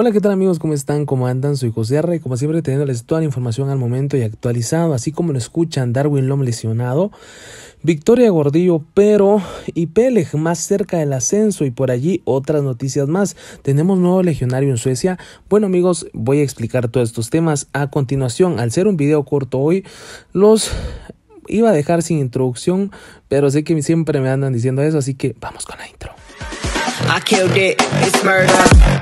Hola, ¿qué tal amigos? ¿Cómo están? ¿Cómo andan? Soy José R. Como siempre, teniéndoles toda la información al momento y actualizado, así como lo escuchan Darwin Lom lesionado, Victoria Gordillo, pero y Peleg más cerca del ascenso y por allí otras noticias más. Tenemos nuevo legionario en Suecia. Bueno amigos, voy a explicar todos estos temas a continuación. Al ser un video corto hoy, los iba a dejar sin introducción, pero sé que siempre me andan diciendo eso, así que vamos con la intro. I murder.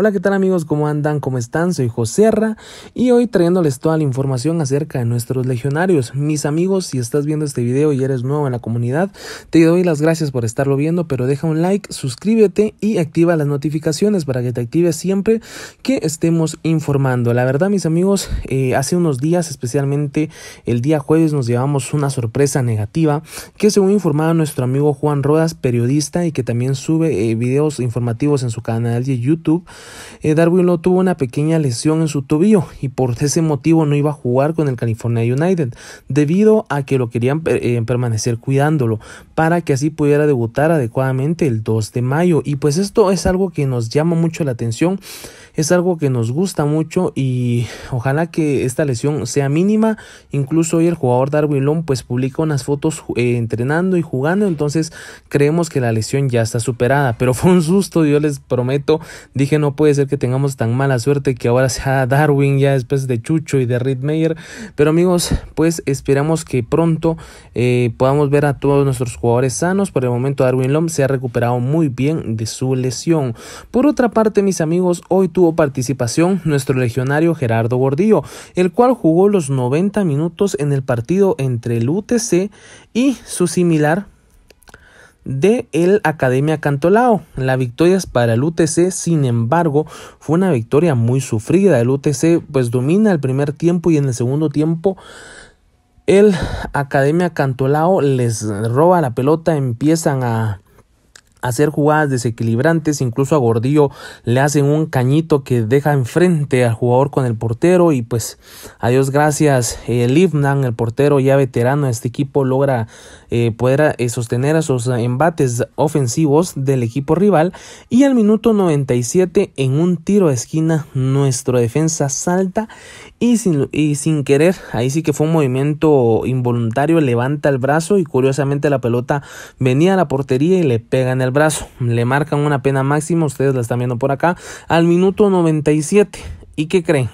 Hola, ¿qué tal amigos? ¿Cómo andan? ¿Cómo están? Soy José Sierra y hoy trayéndoles toda la información acerca de nuestros legionarios. Mis amigos, si estás viendo este video y eres nuevo en la comunidad, te doy las gracias por estarlo viendo, pero deja un like, suscríbete y activa las notificaciones para que te active siempre que estemos informando. La verdad, mis amigos, eh, hace unos días, especialmente el día jueves, nos llevamos una sorpresa negativa que según informaba nuestro amigo Juan Rodas, periodista y que también sube eh, videos informativos en su canal de YouTube, eh, Darwin Lowe tuvo una pequeña lesión en su tobillo y por ese motivo no iba a jugar con el California United, debido a que lo querían eh, permanecer cuidándolo para que así pudiera debutar adecuadamente el 2 de mayo. Y pues esto es algo que nos llama mucho la atención, es algo que nos gusta mucho y ojalá que esta lesión sea mínima. Incluso hoy el jugador Darwin Lowe pues publica unas fotos eh, entrenando y jugando, entonces creemos que la lesión ya está superada, pero fue un susto, yo les prometo, dije no puede ser que tengamos tan mala suerte que ahora sea Darwin, ya después de Chucho y de Reed Pero amigos, pues esperamos que pronto eh, podamos ver a todos nuestros jugadores sanos. Por el momento Darwin Lom se ha recuperado muy bien de su lesión. Por otra parte, mis amigos, hoy tuvo participación nuestro legionario Gerardo Gordillo, el cual jugó los 90 minutos en el partido entre el UTC y su similar de el Academia Cantolao. La victoria es para el UTC, sin embargo, fue una victoria muy sufrida. El UTC pues domina el primer tiempo y en el segundo tiempo el Academia Cantolao les roba la pelota, empiezan a hacer jugadas desequilibrantes, incluso a Gordillo le hacen un cañito que deja enfrente al jugador con el portero y pues a Dios gracias eh, Livnan, el portero ya veterano de este equipo, logra eh, poder eh, sostener a sus embates ofensivos del equipo rival y al minuto 97 en un tiro de esquina nuestro defensa salta y sin, y sin querer, ahí sí que fue un movimiento involuntario, levanta el brazo y curiosamente la pelota venía a la portería y le pega en el el brazo. Le marcan una pena máxima, ustedes la están viendo por acá, al minuto 97. ¿Y qué creen?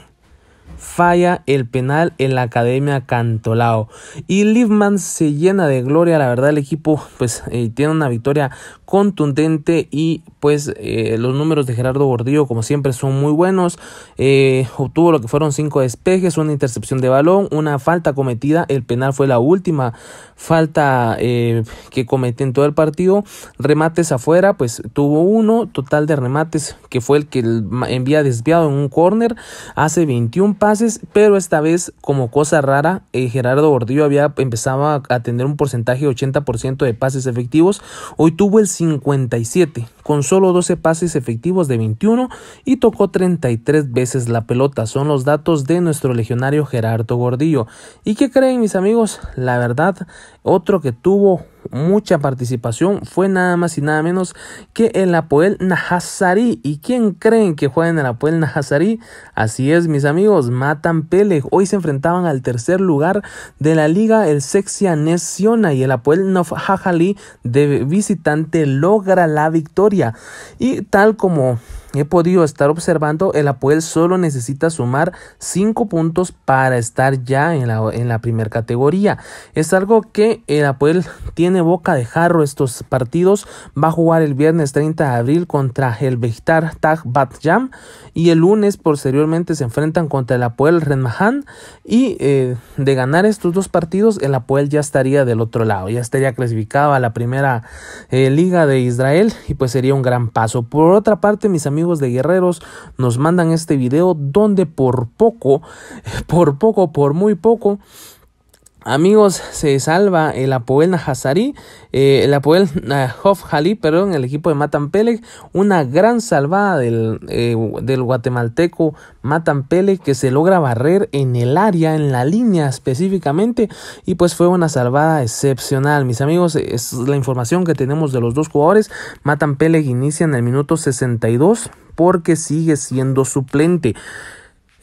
falla el penal en la Academia Cantolao. Y livman se llena de gloria, la verdad el equipo pues eh, tiene una victoria contundente y pues eh, los números de Gerardo Gordillo como siempre son muy buenos. Eh, obtuvo lo que fueron cinco despejes, una intercepción de balón, una falta cometida. El penal fue la última falta eh, que cometió en todo el partido. Remates afuera, pues tuvo uno total de remates que fue el que envía desviado en un córner, Hace 21 pases, pero esta vez como cosa rara, Gerardo Gordillo había empezado a tener un porcentaje de 80% de pases efectivos. Hoy tuvo el 57 con solo 12 pases efectivos de 21 y tocó 33 veces la pelota. Son los datos de nuestro legionario Gerardo Gordillo. ¿Y qué creen mis amigos? La verdad, otro que tuvo mucha participación fue nada más y nada menos que el Apoel Najazari. ¿Y quién creen que juega en el Apoel Najazari? Así es, mis amigos, Matan Pele. Hoy se enfrentaban al tercer lugar de la liga, el Sexia Nesiona y el Apoel Nofajali de visitante logra la victoria. Y tal como he podido estar observando, el Apoel solo necesita sumar 5 puntos para estar ya en la, en la primera categoría. Es algo que el Apoel tiene boca de jarro estos partidos. Va a jugar el viernes 30 de abril contra el Beitar Tag Bat Jam y el lunes posteriormente se enfrentan contra el Apoel Renmahan y eh, de ganar estos dos partidos el Apoel ya estaría del otro lado, ya estaría clasificado a la primera eh, liga de Israel y pues sería un gran paso. Por otra parte, mis amigos de Guerreros nos mandan este video donde por poco, por poco, por muy poco, Amigos, se salva el Apoel Nahazari, eh, el Apoel Halí, perdón, el equipo de Matan Peleg. Una gran salvada del, eh, guatemalteco Matan Peleg que se logra barrer en el área, en la línea específicamente. Y pues fue una salvada excepcional, mis amigos. Es la información que tenemos de los dos jugadores. Matan Peleg inicia en el minuto 62 porque sigue siendo suplente.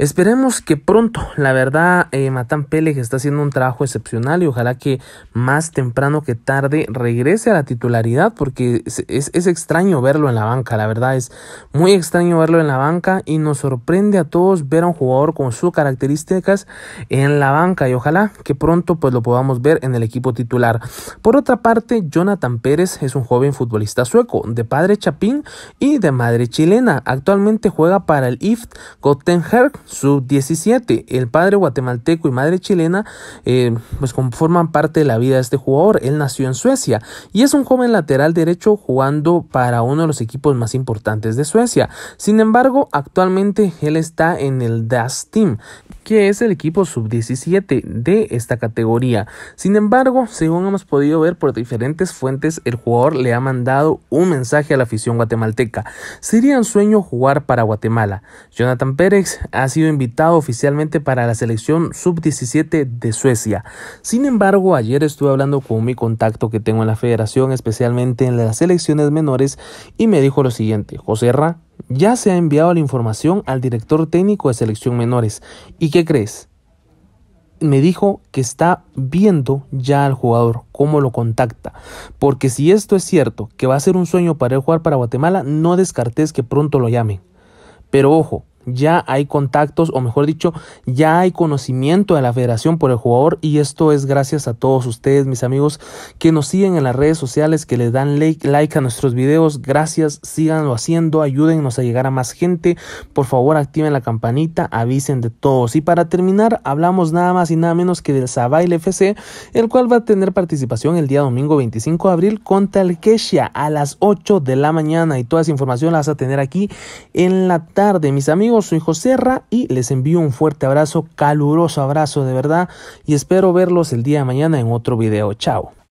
Esperemos que pronto, la verdad, eh, Matan está haciendo un trabajo excepcional y ojalá que más temprano que tarde regrese a la titularidad porque es, extraño verlo en la banca, la verdad es muy extraño verlo en la banca y nos sorprende a todos ver a un jugador con sus características en la banca y ojalá que pronto pues lo podamos ver en el equipo titular. Por otra parte, Jonathan Pérez es un joven futbolista sueco de padre chapín y de madre chilena. Actualmente juega para el IFT Göteborg. Sub-17. El padre guatemalteco y madre chilena eh, pues conforman parte de la vida de este jugador. Él nació en Suecia y es un joven lateral derecho jugando para uno de los equipos más importantes de Suecia. Sin embargo, actualmente él está en el DAS Team, que es el equipo sub-17 de esta categoría. Sin embargo, según hemos podido ver por diferentes fuentes, el jugador le ha mandado un mensaje a la afición guatemalteca. Sería un sueño jugar para Guatemala. Jonathan Pérez ha sido invitado oficialmente para la selección sub-17 de Suecia. Sin embargo, ayer estuve hablando con mi contacto que tengo en la federación, especialmente en las selecciones menores, y me dijo lo siguiente, José Ra, ya se ha enviado la información al director técnico de selección menores. ¿Y qué crees? me dijo que está viendo ya al jugador, cómo lo contacta. Porque si esto es cierto, que va a ser un sueño para él jugar para Guatemala, no descartes que pronto lo llamen. Pero ojo, ya hay contactos, o mejor dicho, ya hay conocimiento de la federación por el jugador y esto es gracias a todos ustedes, mis amigos, que nos siguen en las redes sociales, que le dan like a nuestros videos, gracias, síganlo haciendo, ayúdennos a llegar a más gente, por favor activen la campanita, avisen de todos. Y para terminar, hablamos nada más y nada menos que del Sabail FC, el cual va a tener participación el día domingo 25 de abril contra el Kesha a las 8 de la mañana y toda esa información la vas a tener aquí en la tarde, mis amigos su hijo Serra y les envío un fuerte abrazo, caluroso abrazo de verdad y espero verlos el día de mañana en otro video. Chao.